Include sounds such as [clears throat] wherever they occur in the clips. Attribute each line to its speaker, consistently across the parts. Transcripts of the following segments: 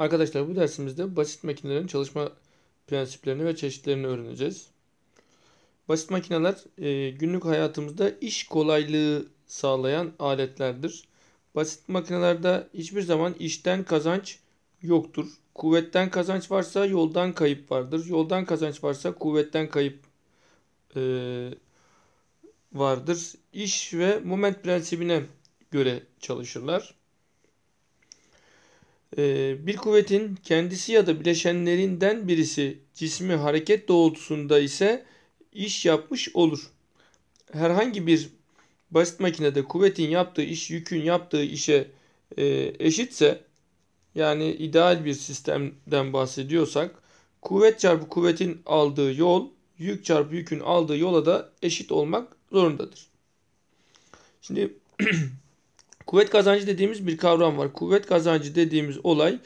Speaker 1: Arkadaşlar bu dersimizde basit makinelerin çalışma prensiplerini ve çeşitlerini öğreneceğiz. Basit makineler e, günlük hayatımızda iş kolaylığı sağlayan aletlerdir. Basit makinelerde hiçbir zaman işten kazanç yoktur. Kuvvetten kazanç varsa yoldan kayıp vardır. Yoldan kazanç varsa kuvvetten kayıp e, vardır. İş ve moment prensibine göre çalışırlar. Ee, bir kuvvetin kendisi ya da bileşenlerinden birisi cismi hareket doğrultusunda ise iş yapmış olur. Herhangi bir basit makinede kuvvetin yaptığı iş yükün yaptığı işe e, eşitse yani ideal bir sistemden bahsediyorsak kuvvet çarpı kuvvetin aldığı yol yük çarpı yükün aldığı yola da eşit olmak zorundadır. Şimdi [clears throat] Kuvvet kazancı dediğimiz bir kavram var. Kuvvet kazancı dediğimiz olay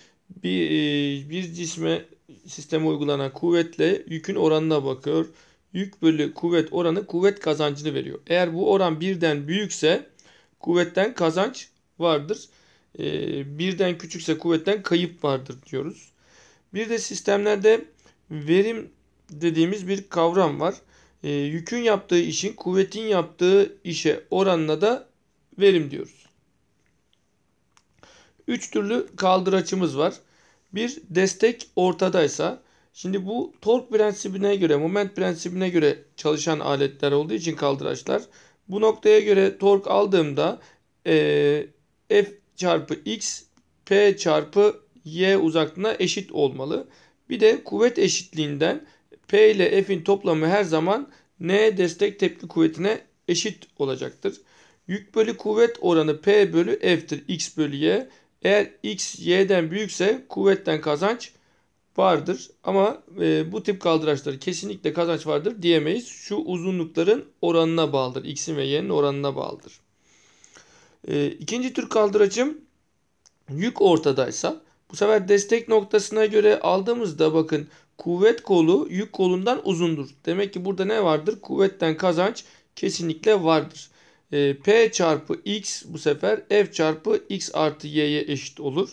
Speaker 1: bir, e, bir cisme sisteme uygulanan kuvvetle yükün oranına bakıyor. Yük bölü kuvvet oranı kuvvet kazancını veriyor. Eğer bu oran birden büyükse kuvvetten kazanç vardır. E, birden küçükse kuvvetten kayıp vardır diyoruz. Bir de sistemlerde verim dediğimiz bir kavram var. E, yükün yaptığı işin kuvvetin yaptığı işe oranına da verim diyoruz. Üç türlü kaldıraçımız var. Bir destek ortadaysa şimdi bu tork prensibine göre moment prensibine göre çalışan aletler olduğu için kaldıraçlar bu noktaya göre tork aldığımda e, F çarpı X P çarpı Y uzaklığına eşit olmalı. Bir de kuvvet eşitliğinden P ile F'in toplamı her zaman N destek tepki kuvvetine eşit olacaktır. Yük bölü kuvvet oranı P bölü F'tir. X bölü Y. Eğer x y'den büyükse kuvvetten kazanç vardır. Ama e, bu tip kaldıraçları kesinlikle kazanç vardır diyemeyiz. Şu uzunlukların oranına bağlıdır. X'in ve y'nin oranına bağlıdır. E, ikinci tür kaldıraçım yük ortadaysa bu sefer destek noktasına göre aldığımızda bakın kuvvet kolu yük kolundan uzundur. Demek ki burada ne vardır? Kuvvetten kazanç kesinlikle vardır. E, P çarpı x bu sefer F çarpı x artı y'ye eşit olur.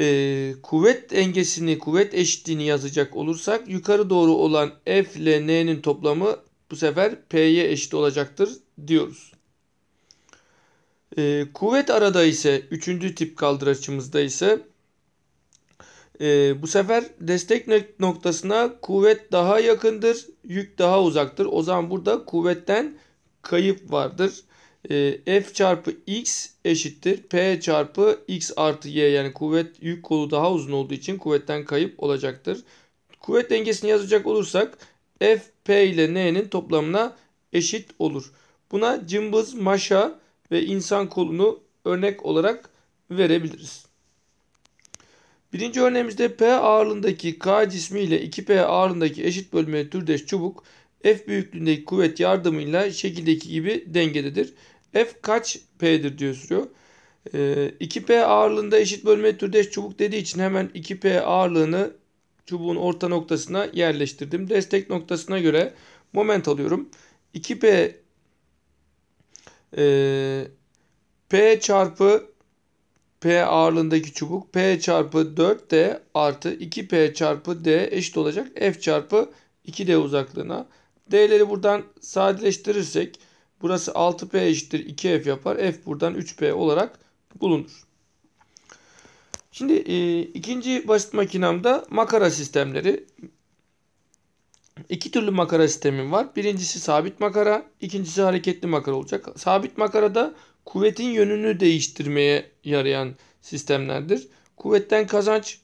Speaker 1: E, kuvvet dengesini, kuvvet eşitliğini yazacak olursak yukarı doğru olan F ile N'nin toplamı bu sefer P'ye eşit olacaktır diyoruz. E, kuvvet arada ise 3. tip kaldıraçımızda ise e, bu sefer destek noktasına kuvvet daha yakındır, yük daha uzaktır. O zaman burada kuvvetten kayıp vardır. Ee, F çarpı x eşittir. P çarpı x artı y yani kuvvet yük kolu daha uzun olduğu için kuvvetten kayıp olacaktır. Kuvvet dengesini yazacak olursak F P ile N'nin toplamına eşit olur. Buna cımbız, maşa ve insan kolunu örnek olarak verebiliriz. Birinci örneğimizde P ağırlığındaki K cismi ile 2P ağırlığındaki eşit bölmeli türdeş çubuk F büyüklüğündeki kuvvet yardımıyla şekildeki gibi dengededir. F kaç P'dir diyor soruyor. 2P ee, ağırlığında eşit bölme türdeş çubuk dediği için hemen 2P ağırlığını çubuğun orta noktasına yerleştirdim. Destek noktasına göre moment alıyorum. 2P e, P çarpı P ağırlığındaki çubuk P çarpı 4D artı 2P çarpı D eşit olacak F çarpı 2D uzaklığına. D'leri buradan sadeleştirirsek burası 6P eşittir 2F yapar. F buradan 3P olarak bulunur. Şimdi e, ikinci basit makinamda makara sistemleri. İki türlü makara sistemim var. Birincisi sabit makara, ikincisi hareketli makara olacak. Sabit makarada kuvvetin yönünü değiştirmeye yarayan sistemlerdir. Kuvvetten kazanç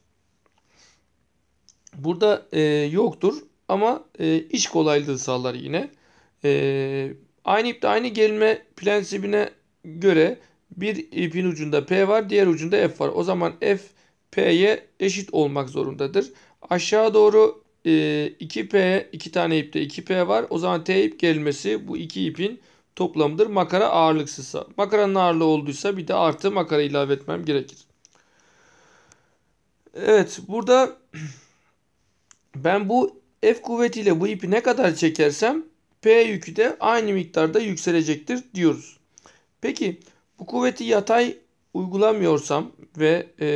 Speaker 1: burada e, yoktur. Ama e, iş kolaylığı sağlar yine. E, aynı ipte aynı gelme prensibine göre bir ipin ucunda P var diğer ucunda F var. O zaman F P'ye eşit olmak zorundadır. Aşağı doğru e, 2P 2 tane ipte 2P var. O zaman T ip gelmesi bu iki ipin toplamıdır. Makara ağırlıksızsa. Makaranın ağırlığı olduysa bir de artı makara ilave etmem gerekir. Evet burada [clears throat] ben bu F kuvvetiyle bu ipi ne kadar çekersem P yükü de aynı miktarda yükselecektir diyoruz. Peki bu kuvveti yatay uygulamıyorsam ve e,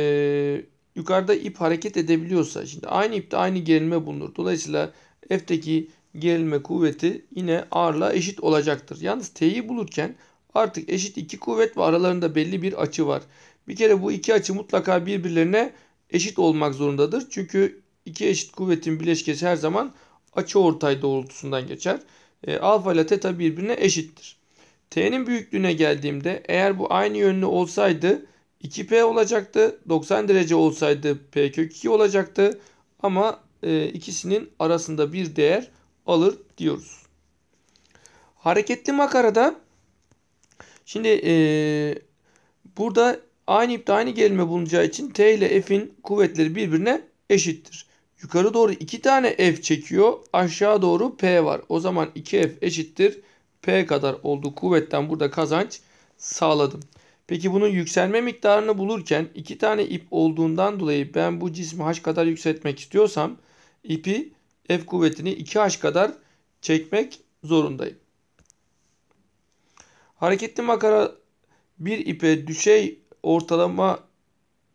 Speaker 1: yukarıda ip hareket edebiliyorsa şimdi aynı ipte aynı gerilme bulunur. Dolayısıyla F'teki gerilme kuvveti yine R'la eşit olacaktır. Yalnız T'yi bulurken artık eşit iki kuvvet ve aralarında belli bir açı var. Bir kere bu iki açı mutlaka birbirlerine eşit olmak zorundadır. Çünkü İki eşit kuvvetin bileşkesi her zaman açı ortay doğrultusundan geçer. E, alfa ile teta birbirine eşittir. T'nin büyüklüğüne geldiğimde eğer bu aynı yönlü olsaydı 2P olacaktı. 90 derece olsaydı P kök 2 olacaktı. Ama e, ikisinin arasında bir değer alır diyoruz. Hareketli makarada şimdi e, burada aynı ipte aynı gerilme bulunacağı için T ile F'in kuvvetleri birbirine eşittir. Yukarı doğru 2 tane f çekiyor. Aşağı doğru p var. O zaman 2f eşittir. p kadar oldu. Kuvvetten burada kazanç sağladım. Peki bunun yükselme miktarını bulurken 2 tane ip olduğundan dolayı ben bu cismi h kadar yükseltmek istiyorsam ipi f kuvvetini 2h kadar çekmek zorundayım. Hareketli makara bir ipe düşey ortalama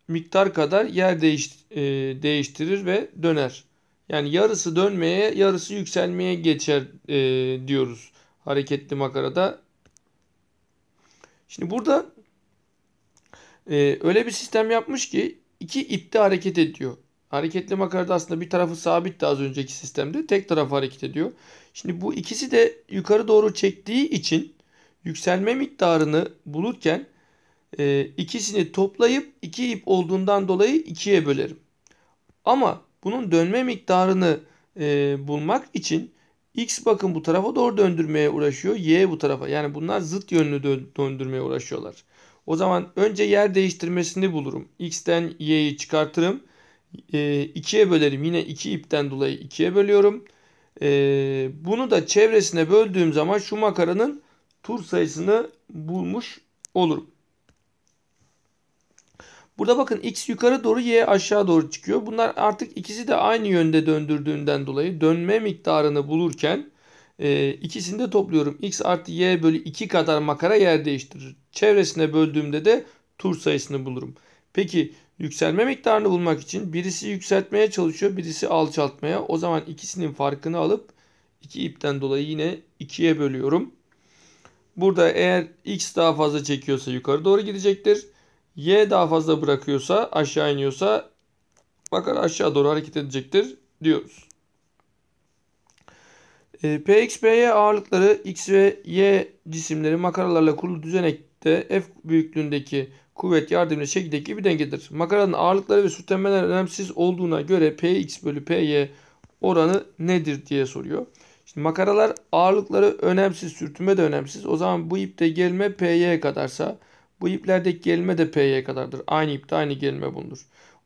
Speaker 1: miktar kadar yer değiş, e, değiştirir ve döner. Yani yarısı dönmeye, yarısı yükselmeye geçer e, diyoruz hareketli makarada. Şimdi burada e, öyle bir sistem yapmış ki iki ipte hareket ediyor. Hareketli makarada aslında bir tarafı sabitti az önceki sistemde. Tek taraf hareket ediyor. Şimdi bu ikisi de yukarı doğru çektiği için yükselme miktarını bulurken e, ikisini toplayıp iki ip olduğundan dolayı ikiye bölerim. Ama bunun dönme miktarını e, bulmak için X bakın bu tarafa doğru döndürmeye uğraşıyor. Y bu tarafa. Yani bunlar zıt yönlü dö döndürmeye uğraşıyorlar. O zaman önce yer değiştirmesini bulurum. X'ten Y'yi çıkartırım. 2'ye e, bölerim. Yine 2 ipten dolayı 2'ye bölüyorum. E, bunu da çevresine böldüğüm zaman şu makaranın tur sayısını bulmuş olurum. Burada bakın x yukarı doğru y aşağı doğru çıkıyor. Bunlar artık ikisi de aynı yönde döndürdüğünden dolayı dönme miktarını bulurken e, ikisini de topluyorum. x artı y bölü 2 kadar makara yer değiştirir. Çevresine böldüğümde de tur sayısını bulurum. Peki yükselme miktarını bulmak için birisi yükseltmeye çalışıyor birisi alçaltmaya. O zaman ikisinin farkını alıp iki ipten dolayı yine 2'ye bölüyorum. Burada eğer x daha fazla çekiyorsa yukarı doğru gidecektir. Y daha fazla bırakıyorsa aşağı iniyorsa bakar aşağı doğru hareket edecektir diyoruz. E, PX, PY ağırlıkları X ve Y cisimleri makaralarla kurulu düzenekte F büyüklüğündeki kuvvet yardımıyla şekildeki bir dengedir. Makaranın ağırlıkları ve sütlenmeler önemsiz olduğuna göre PX bölü PY oranı nedir diye soruyor. Şimdi makaralar ağırlıkları önemsiz, sürtünme de önemsiz. O zaman bu ipte gelme PY kadarsa bu iplerdeki gerilme de py kadardır. Aynı ipte aynı gerilme bulunur.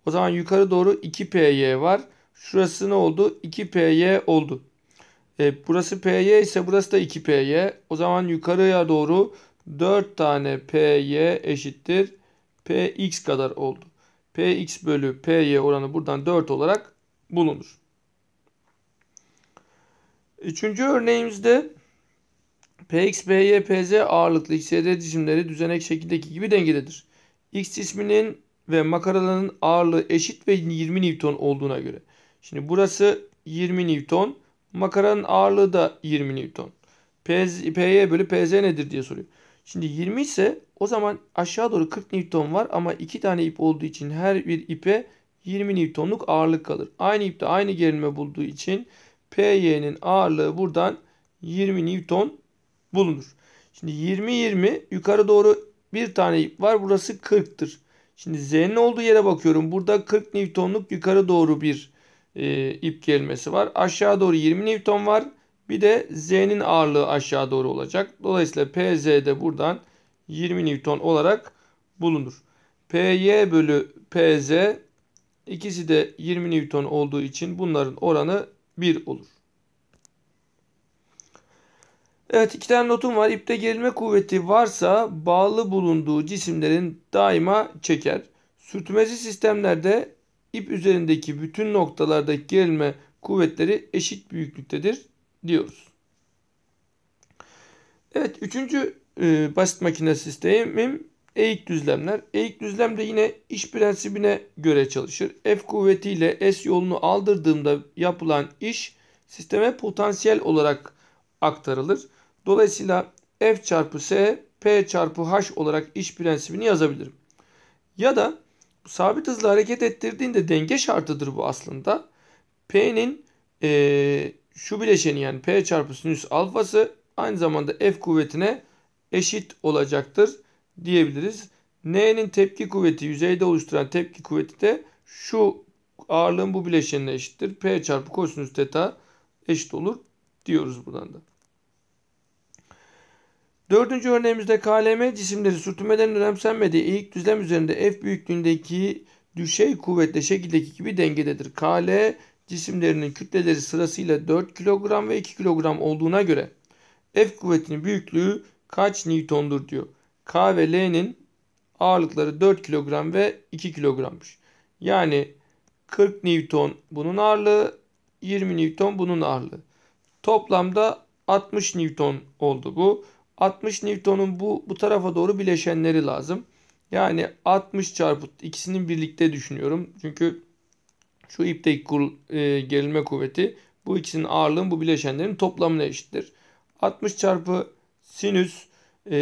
Speaker 1: O zaman yukarı doğru 2PY var. Şurası ne oldu? 2PY oldu. E, burası PY ise burası da 2PY. O zaman yukarıya doğru 4 tane PY eşittir. PX kadar oldu. PX bölü PY oranı buradan 4 olarak bulunur. Üçüncü örneğimizde Px, Py, Pz ağırlıklı XYD cisimleri düzenek şekildeki gibi dengededir. X cisminin ve makaraların ağırlığı eşit ve 20 Newton olduğuna göre. Şimdi burası 20 Newton. Makaranın ağırlığı da 20 Newton. Pz, Py bölü Pz nedir diye soruyor. Şimdi 20 ise o zaman aşağı doğru 40 Newton var ama 2 tane ip olduğu için her bir ipe 20 Newtonluk ağırlık kalır. Aynı ipte aynı gerilme bulduğu için Py'nin ağırlığı buradan 20 Newton bulunur. Şimdi 20-20 yukarı doğru bir tane ip var. Burası 40'tır. Şimdi Z'nin olduğu yere bakıyorum. Burada 40 Newton'luk yukarı doğru bir e, ip gelmesi var. Aşağı doğru 20 Newton var. Bir de Z'nin ağırlığı aşağı doğru olacak. Dolayısıyla PZ de buradan 20 Newton olarak bulunur. PY bölü PZ ikisi de 20 Newton olduğu için bunların oranı 1 olur. Evet iki tane notum var. İpte gerilme kuvveti varsa bağlı bulunduğu cisimlerin daima çeker. Sürtmeci sistemlerde ip üzerindeki bütün noktalardaki gerilme kuvvetleri eşit büyüklüktedir diyoruz. Evet üçüncü e, basit makine sistemim eğik düzlemler. Eğik düzlemde yine iş prensibine göre çalışır. F kuvvetiyle S yolunu aldırdığımda yapılan iş sisteme potansiyel olarak aktarılır. Dolayısıyla F çarpı S P çarpı H olarak iş prensibini yazabilirim. Ya da sabit hızla hareket ettirdiğinde denge şartıdır bu aslında. P'nin e, şu bileşeni yani P çarpı sinüs alfası aynı zamanda F kuvvetine eşit olacaktır diyebiliriz. N'nin tepki kuvveti yüzeyde oluşturan tepki kuvveti de şu ağırlığın bu bileşenine eşittir. P çarpı kosinüs teta eşit olur diyoruz buradan da. Dördüncü örneğimizde KLM cisimleri sürtünmelerin önemsenmediği eğik düzlem üzerinde F büyüklüğündeki düşey kuvvetle şekildeki gibi dengededir. KL cisimlerinin kütleleri sırasıyla 4 kilogram ve 2 kilogram olduğuna göre F kuvvetinin büyüklüğü kaç Newton'dur diyor. K ve L'nin ağırlıkları 4 kilogram ve 2 kilogrammış. Yani 40 Newton bunun ağırlığı, 20 Newton bunun ağırlığı. Toplamda 60 Newton oldu bu. 60 Newton'un bu, bu tarafa doğru bileşenleri lazım. Yani 60 çarpı ikisinin birlikte düşünüyorum. Çünkü şu ipteki kur, e, gerilme kuvveti bu ikisinin ağırlığın bu bileşenlerin toplamına eşittir. 60 çarpı sinüs e,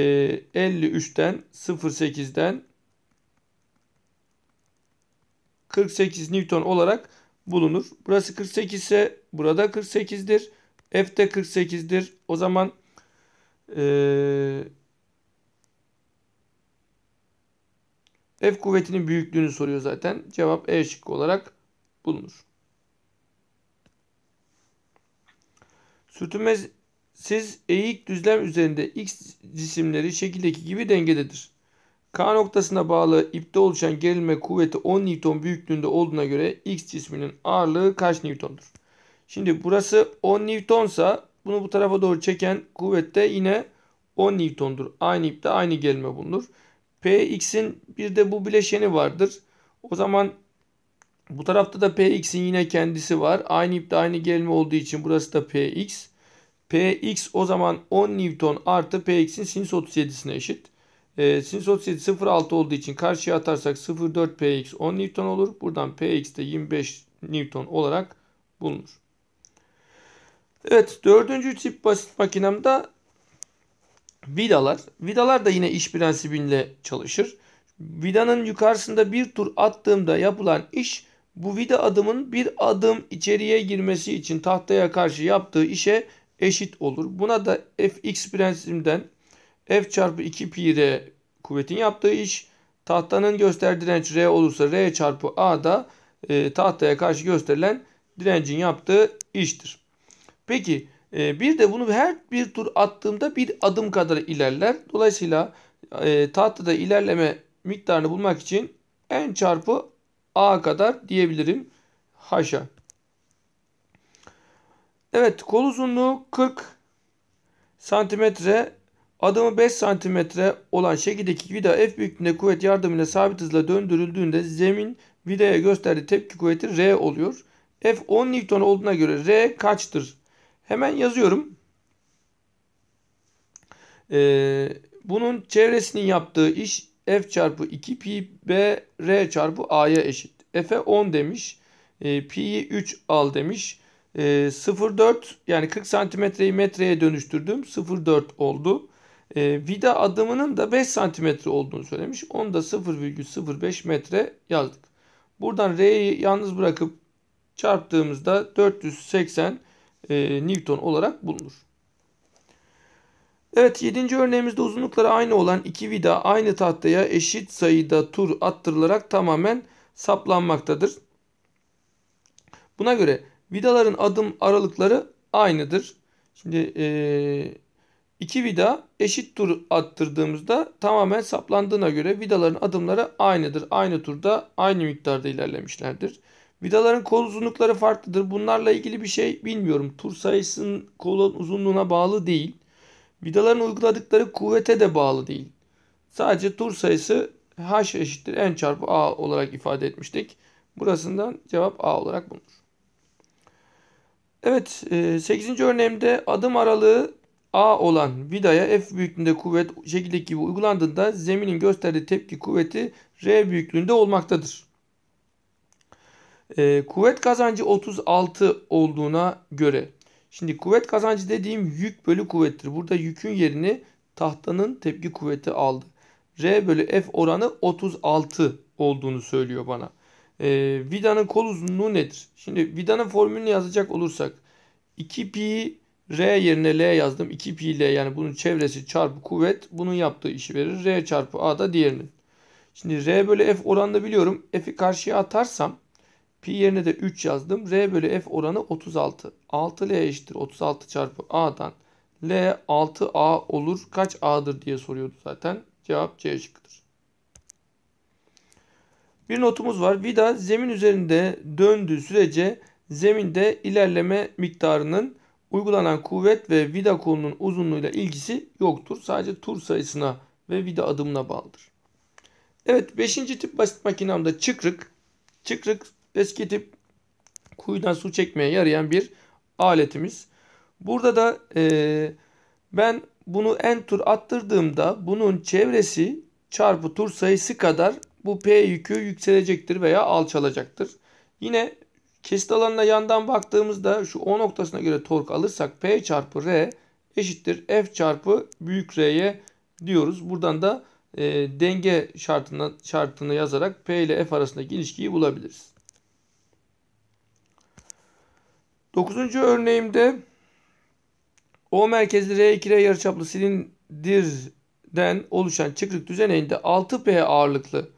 Speaker 1: 53'ten 0.8'den 48 Newton olarak bulunur. Burası 48 ise burada 48'dir. F de 48'dir. O zaman ee, F kuvvetinin büyüklüğünü soruyor zaten. Cevap E şıkkı olarak bulunur. Sürtünmesiz eğik düzlem üzerinde X cisimleri şekildeki gibi dengededir. K noktasına bağlı ipte oluşan gerilme kuvveti 10 Newton büyüklüğünde olduğuna göre X cisminin ağırlığı kaç Newton'dur? Şimdi burası 10 Newton'sa bunu bu tarafa doğru çeken kuvvet de yine 10 Newton'dur. Aynı ipte aynı gelme bulunur. Px'in bir de bu bileşeni vardır. O zaman bu tarafta da Px'in yine kendisi var. Aynı ipte aynı gelme olduğu için burası da Px. Px o zaman 10 Newton artı Px'in sinüs 37'sine eşit. E, sinüs 37 0.6 olduğu için karşıya atarsak 0.4 Px 10 Newton olur. Buradan Px de 25 Newton olarak bulunur. Evet dördüncü tip basit makinemde vidalar. Vidalar da yine iş prensibinle çalışır. Vidanın yukarısında bir tur attığımda yapılan iş bu vida adımın bir adım içeriye girmesi için tahtaya karşı yaptığı işe eşit olur. Buna da fx prensibinden f çarpı 2 pi r kuvvetin yaptığı iş tahtanın göster direnç r olursa r çarpı a da e, tahtaya karşı gösterilen direncin yaptığı iştir. Peki e, bir de bunu her bir tur attığımda bir adım kadar ilerler. Dolayısıyla e, tahtada ilerleme miktarını bulmak için n çarpı a kadar diyebilirim haşa. Evet kol uzunluğu 40 santimetre adımı 5 santimetre olan şekildeki vida F büyüklüğünde kuvvet yardımıyla sabit hızla döndürüldüğünde zemin vidaya gösterdiği tepki kuvveti R oluyor. F 10 Newton olduğuna göre R kaçtır? Hemen yazıyorum. Ee, bunun çevresinin yaptığı iş f çarpı 2 pi b r çarpı a'ya eşit. f'e 10 demiş. E, pi'yi 3 al demiş. E, 0,4 yani 40 santimetreyi metreye dönüştürdüm. 0,4 oldu. E, vida adımının da 5 santimetre olduğunu söylemiş. Onu da 0,05 metre yazdık. Buradan R'yi yalnız bırakıp çarptığımızda 480 e, Newton olarak bulunur. Evet 7. örneğimizde uzunlukları aynı olan iki vida aynı tahtaya eşit sayıda tur attırılarak tamamen saplanmaktadır. Buna göre vidaların adım aralıkları aynıdır. Şimdi e, iki vida eşit tur attırdığımızda tamamen saplandığına göre vidaların adımları aynıdır. Aynı turda aynı miktarda ilerlemişlerdir. Vidaların kol uzunlukları farklıdır. Bunlarla ilgili bir şey bilmiyorum. Tur sayısının kolun uzunluğuna bağlı değil. Vidaların uyguladıkları kuvvete de bağlı değil. Sadece tur sayısı h eşittir n çarpı a olarak ifade etmiştik. Burasından cevap a olarak bulunur. Evet 8. E, örneğimde adım aralığı a olan vidaya f büyüklüğünde kuvvet şekildeki gibi uygulandığında zeminin gösterdiği tepki kuvveti r büyüklüğünde olmaktadır. E, kuvvet kazancı 36 olduğuna göre. Şimdi kuvvet kazancı dediğim yük bölü kuvvettir. Burada yükün yerini tahtanın tepki kuvveti aldı. R bölü F oranı 36 olduğunu söylüyor bana. E, vidanın kol uzunluğu nedir? Şimdi vidanın formülünü yazacak olursak 2 pi R yerine L yazdım. 2 pi L yani bunun çevresi çarpı kuvvet bunun yaptığı işi verir. R çarpı A da diğerinin. Şimdi R bölü F oranını biliyorum. F'i karşıya atarsam Pi yerine de 3 yazdım. R bölü F oranı 36. 6L eşittir 36 çarpı A'dan. L 6A olur. Kaç A'dır diye soruyordu zaten. Cevap C şıkkıdır. Bir notumuz var. Vida zemin üzerinde döndüğü sürece zeminde ilerleme miktarının uygulanan kuvvet ve vida kolunun uzunluğuyla ilgisi yoktur. Sadece tur sayısına ve vida adımına bağlıdır. Evet 5. tip basit makinamda çıkrık. Çıkrık Eski tip kuyudan su çekmeye yarayan bir aletimiz. Burada da e, ben bunu en tur attırdığımda bunun çevresi çarpı tur sayısı kadar bu P yükü yükselecektir veya alçalacaktır. Yine kesit alanına yandan baktığımızda şu O noktasına göre tork alırsak P çarpı R eşittir F çarpı büyük R'ye diyoruz. Buradan da e, denge şartına, şartını yazarak P ile F arasındaki ilişkiyi bulabiliriz. Dokuzuncu örneğimde O merkezli R2R yarıçaplı silindirden oluşan çıkrık düzeneğinde 6P ağırlıklı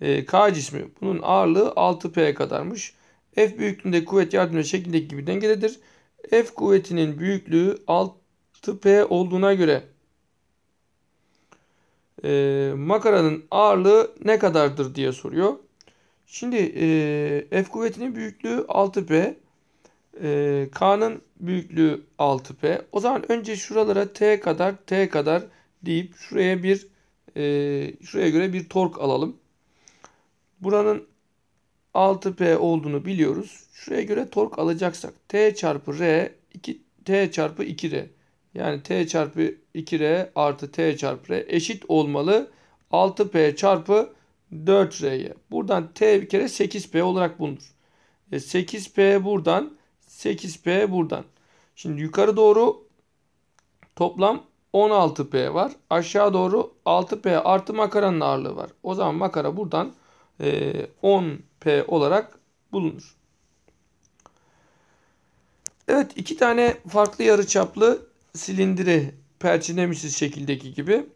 Speaker 1: e, K cismi. Bunun ağırlığı 6P kadarmış. F büyüklüğünde kuvvet yardımıyla şekildeki gibi dengededir. F kuvvetinin büyüklüğü 6P olduğuna göre e, makaranın ağırlığı ne kadardır diye soruyor. Şimdi e, F kuvvetinin büyüklüğü 6P. E, K'nın büyüklüğü 6P. O zaman önce şuralara T kadar T kadar deyip şuraya bir e, şuraya göre bir tork alalım. Buranın 6P olduğunu biliyoruz. Şuraya göre tork alacaksak T çarpı R 2 T çarpı 2R yani T çarpı 2R artı T çarpı R eşit olmalı 6P çarpı 4R'ye. Buradan T bir kere 8P olarak bulunur. 8P e, buradan 8P buradan. Şimdi yukarı doğru toplam 16P var. Aşağı doğru 6P artı makaranın ağırlığı var. O zaman makara buradan 10P e, olarak bulunur. Evet iki tane farklı yarıçaplı silindiri perçinlemişiz şekildeki gibi.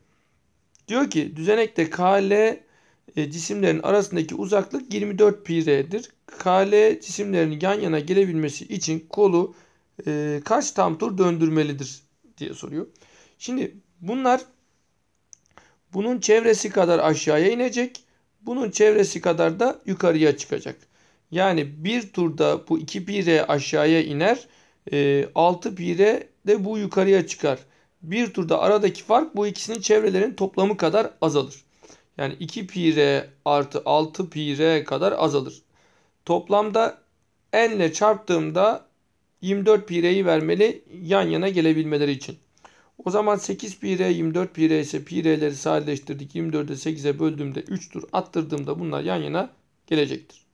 Speaker 1: Diyor ki düzenekte KL e, cisimlerin arasındaki uzaklık 24 pi r'dir. KL cisimlerin yan yana gelebilmesi için kolu e, kaç tam tur döndürmelidir diye soruyor. Şimdi bunlar bunun çevresi kadar aşağıya inecek. Bunun çevresi kadar da yukarıya çıkacak. Yani bir turda bu 2 pi r aşağıya iner. E, 6 pi r de bu yukarıya çıkar. Bir turda aradaki fark bu ikisinin çevrelerin toplamı kadar azalır. Yani 2 pi r artı 6 pi r kadar azalır. Toplamda n ile çarptığımda 24 pi r'yi vermeli yan yana gelebilmeleri için. O zaman 8 pi r 24 pi r ise pi r'leri sadeleştirdik. 24'e 8'e böldüğümde 3 tur attırdığımda bunlar yan yana gelecektir.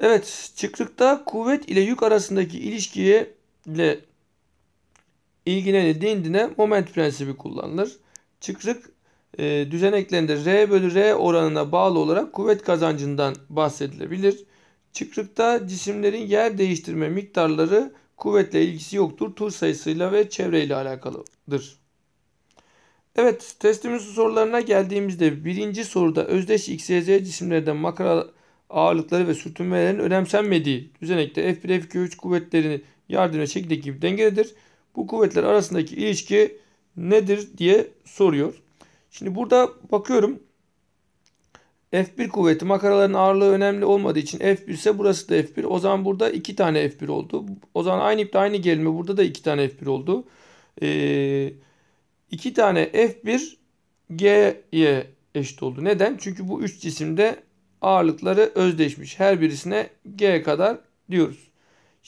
Speaker 1: Evet çıktıkta kuvvet ile yük arasındaki ilişkiye ile ilgilenildiğinde moment prensibi kullanılır çıkrık e, düzeneklerinde R bölü R oranına bağlı olarak kuvvet kazancından bahsedilebilir. Çıkrıkta cisimlerin yer değiştirme miktarları kuvvetle ilgisi yoktur. Tur sayısıyla ve çevreyle alakalıdır. Evet testimizin sorularına geldiğimizde birinci soruda özdeş x, y, z cisimlerden makara ağırlıkları ve sürtünmelerin önemsenmediği düzenekte F1, F2, 3 kuvvetlerini yardımıyla şekildeki gibi dengededir. Bu kuvvetler arasındaki ilişki nedir diye soruyor. Şimdi burada bakıyorum. F1 kuvveti makaraların ağırlığı önemli olmadığı için F1 ise burası da F1. O zaman burada iki tane F1 oldu. O zaman aynı ipte aynı gerilme burada da iki tane F1 oldu. Ee, tane F1 G'ye eşit oldu. Neden? Çünkü bu üç cisimde ağırlıkları özdeşmiş. Her birisine G kadar diyoruz.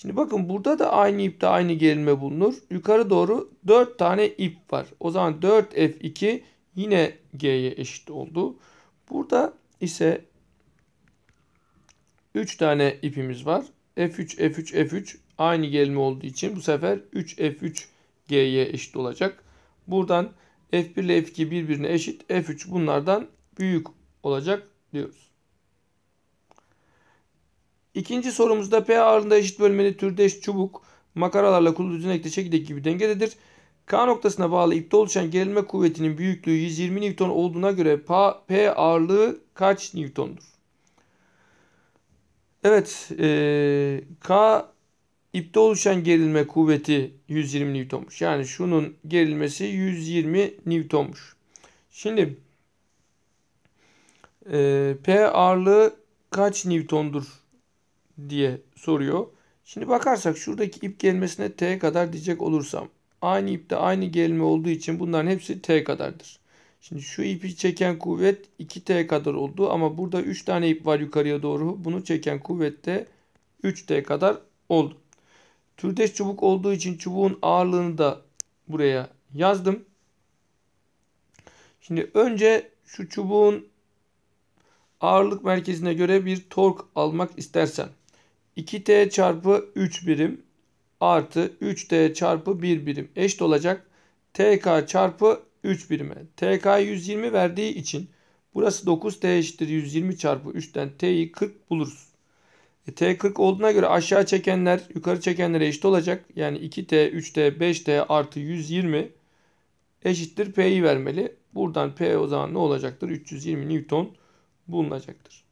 Speaker 1: Şimdi bakın burada da aynı ipte aynı gerilme bulunur. Yukarı doğru 4 tane ip var. O zaman 4F2 yine G'ye eşit oldu. Burada ise 3 tane ipimiz var. F3, F3, F3 aynı gerilme olduğu için bu sefer 3F3 G'ye eşit olacak. Buradan F1 ile F2 birbirine eşit. F3 bunlardan büyük olacak diyoruz. İkinci sorumuzda P ağırlığında eşit bölmeli türdeş çubuk makaralarla kulu düzenekte çekirdek gibi dengededir. K noktasına bağlı ipte oluşan gerilme kuvvetinin büyüklüğü 120 Newton olduğuna göre P ağırlığı kaç Newton'dur? Evet, ee, K ipte oluşan gerilme kuvveti 120 Newton'muş. Yani şunun gerilmesi 120 Newton'muş. Şimdi e, P ağırlığı kaç Newton'dur diye soruyor. Şimdi bakarsak şuradaki ip gelmesine t kadar diyecek olursam aynı ipte aynı gelme olduğu için bunların hepsi t kadardır. Şimdi şu ipi çeken kuvvet 2t kadar oldu ama burada 3 tane ip var yukarıya doğru. Bunu çeken kuvvet de 3t kadar oldu. Türdeş çubuk olduğu için çubuğun ağırlığını da buraya yazdım. Şimdi önce şu çubuğun ağırlık merkezine göre bir tork almak istersen 2t çarpı 3 birim artı 3t çarpı 1 birim eşit olacak tk çarpı 3 birime. tk 120 verdiği için burası 9t eşittir 120 çarpı 3'ten t'yi 40 buluruz. E, t 40 olduğuna göre aşağı çekenler yukarı çekenlere eşit olacak. Yani 2t, 3t, 5t artı 120 eşittir p'yi vermeli. Buradan p o zaman ne olacaktır? 320 Newton bulunacaktır.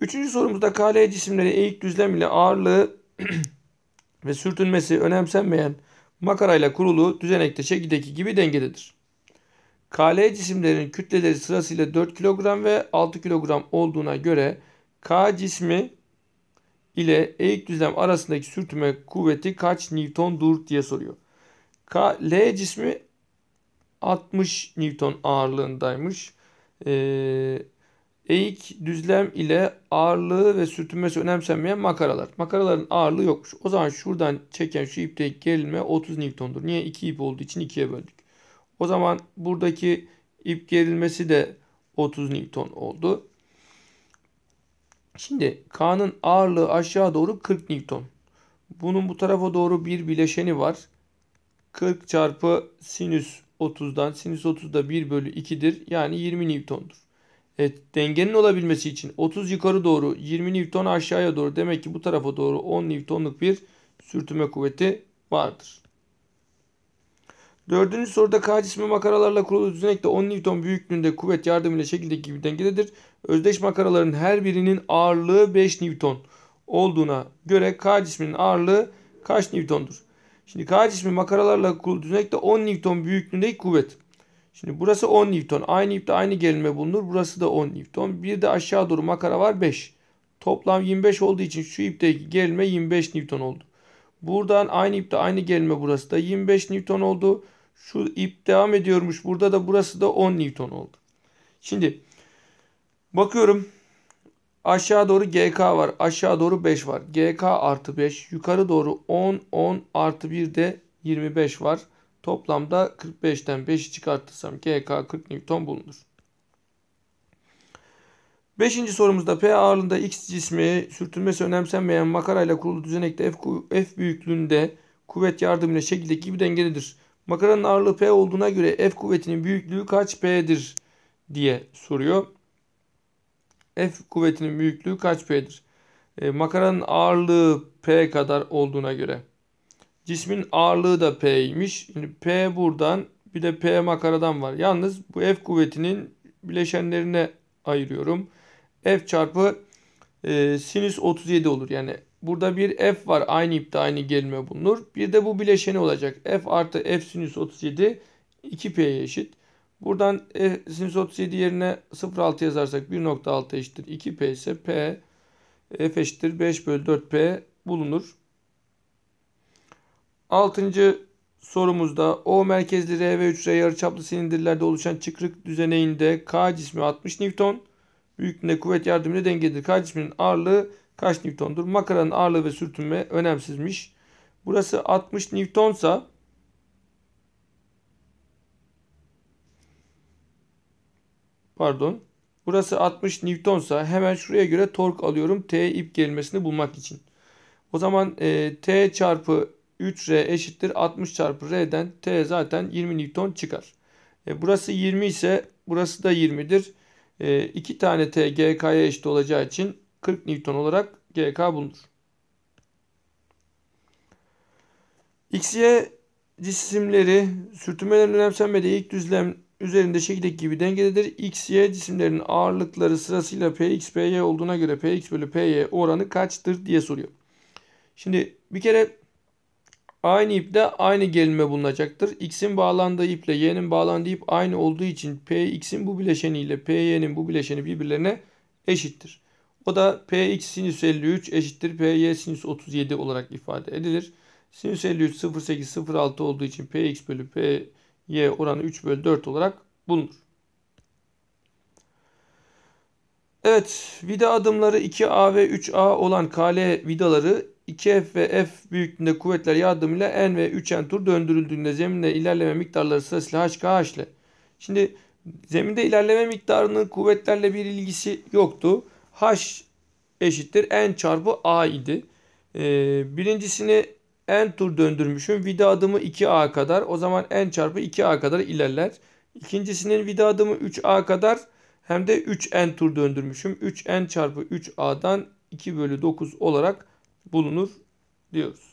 Speaker 1: Üçüncü sorumuzda KL cisimleri eğik düzlem ile ağırlığı [clears throat] ve sürtünmesi önemsenmeyen makarayla kurulu düzenekte şekildeki gibi dengededir. KL cisimlerin kütleleri sırasıyla 4 kilogram ve 6 kilogram olduğuna göre K cismi ile eğik düzlem arasındaki sürtünme kuvveti kaç Newton'dur diye soruyor. K, L cismi 60 Newton ağırlığındaymış. Ee, eğik düzlem ile ağırlığı ve sürtünmesi önemsenmeyen makaralar. Makaraların ağırlığı yokmuş. O zaman şuradan çeken şu ipteki gerilme 30 Newton'dur. Niye? 2 ip olduğu için 2'ye böldük. O zaman buradaki ip gerilmesi de 30 Newton oldu. Şimdi K'nın ağırlığı aşağı doğru 40 Newton. Bunun bu tarafa doğru bir bileşeni var. 40 çarpı sinüs 30'dan sinüs 30 da 1 bölü 2'dir. Yani 20 Newton'dur. Evet, dengenin olabilmesi için 30 yukarı doğru 20 Newton aşağıya doğru demek ki bu tarafa doğru 10 Newton'luk bir sürtünme kuvveti vardır. Dördüncü soruda K cismi makaralarla kurulu düzenekte 10 Newton büyüklüğünde kuvvet yardımıyla şekildeki gibi dengededir. Özdeş makaraların her birinin ağırlığı 5 Newton olduğuna göre K cisminin ağırlığı kaç Newton'dur? Şimdi K cismi makaralarla kurulu düzenekte 10 Newton büyüklüğünde kuvvet. Şimdi burası 10 Newton. Aynı ipte aynı gerilme bulunur. Burası da 10 Newton. Bir de aşağı doğru makara var 5. Toplam 25 olduğu için şu ipteki gerilme 25 Newton oldu. Buradan aynı ipte aynı gerilme burası da 25 Newton oldu. Şu ip devam ediyormuş. Burada da burası da 10 Newton oldu. Şimdi bakıyorum. Aşağı doğru GK var. Aşağı doğru 5 var. GK artı 5. Yukarı doğru 10, 10 artı 1 de 25 var. Toplamda 45'ten 5'i çıkartırsam GK 40 Newton bulunur. Beşinci sorumuzda P ağırlığında X cismi sürtünmesi önemsenmeyen makarayla kurulu düzenekte F, F büyüklüğünde kuvvet yardımıyla şekildeki gibi dengelidir. Makaranın ağırlığı P olduğuna göre F kuvvetinin büyüklüğü kaç P'dir diye soruyor. F kuvvetinin büyüklüğü kaç P'dir? E, makaranın ağırlığı P kadar olduğuna göre. Cismin ağırlığı da P'ymiş. Şimdi P buradan bir de P makaradan var. Yalnız bu F kuvvetinin bileşenlerine ayırıyorum. F çarpı e, sinüs 37 olur. Yani burada bir F var. Aynı ipte aynı gerilme bulunur. Bir de bu bileşeni olacak. F artı F sinüs 37 2P'ye eşit. Buradan F sinüs 37 yerine 0.6 yazarsak 1.6 eşittir 2P ise P F eşittir 5 bölü 4P bulunur. Altıncı sorumuzda O merkezli R ve 3R yarıçaplı silindirlerde oluşan çıkrık düzeneğinde K cismi 60 Newton büyüklüğünde kuvvet yardımıyla dengedir. K cisminin ağırlığı kaç Newton'dur? Makaranın ağırlığı ve sürtünme önemsizmiş. Burası 60 Newton'sa pardon burası 60 Newton'sa hemen şuraya göre tork alıyorum T ip gerilmesini bulmak için. O zaman e, T çarpı 3R eşittir 60 çarpı R'den T zaten 20 Newton çıkar. E, burası 20 ise burası da 20'dir. E, 2 tane T GK'ya eşit olacağı için 40 Newton olarak GK bulunur. XY cisimleri sürtünmelerin önemsenmediği ilk düzlem üzerinde şekildeki gibi dengededir. X, cisimlerin ağırlıkları sırasıyla PX, PY olduğuna göre PX bölü PY oranı kaçtır diye soruyor. Şimdi bir kere Aynı iple aynı gerilme bulunacaktır. X'in bağlandığı iple Y'nin bağlandığı ip aynı olduğu için PX'in bu bileşeniyle ile PY'nin bu bileşeni birbirlerine eşittir. O da PX sinüs 53 eşittir PY sinüs 37 olarak ifade edilir. Sinüs 53 08 06 olduğu için PX bölü PY oranı 3 bölü 4 olarak bulunur. Evet vida adımları 2A ve 3A olan KL vidaları 2F ve F büyüklüğünde kuvvetler yardımıyla N ve 3N tur döndürüldüğünde zeminde ilerleme miktarları sırasıyla HK HL. Şimdi zeminde ilerleme miktarının kuvvetlerle bir ilgisi yoktu. H eşittir N çarpı A idi. Ee, birincisini N tur döndürmüşüm. Vida adımı 2A kadar. O zaman N çarpı 2A kadar ilerler. İkincisinin vida adımı 3A kadar. Hem de 3N tur döndürmüşüm. 3N çarpı 3A'dan 2 bölü 9 olarak bulunur diyoruz.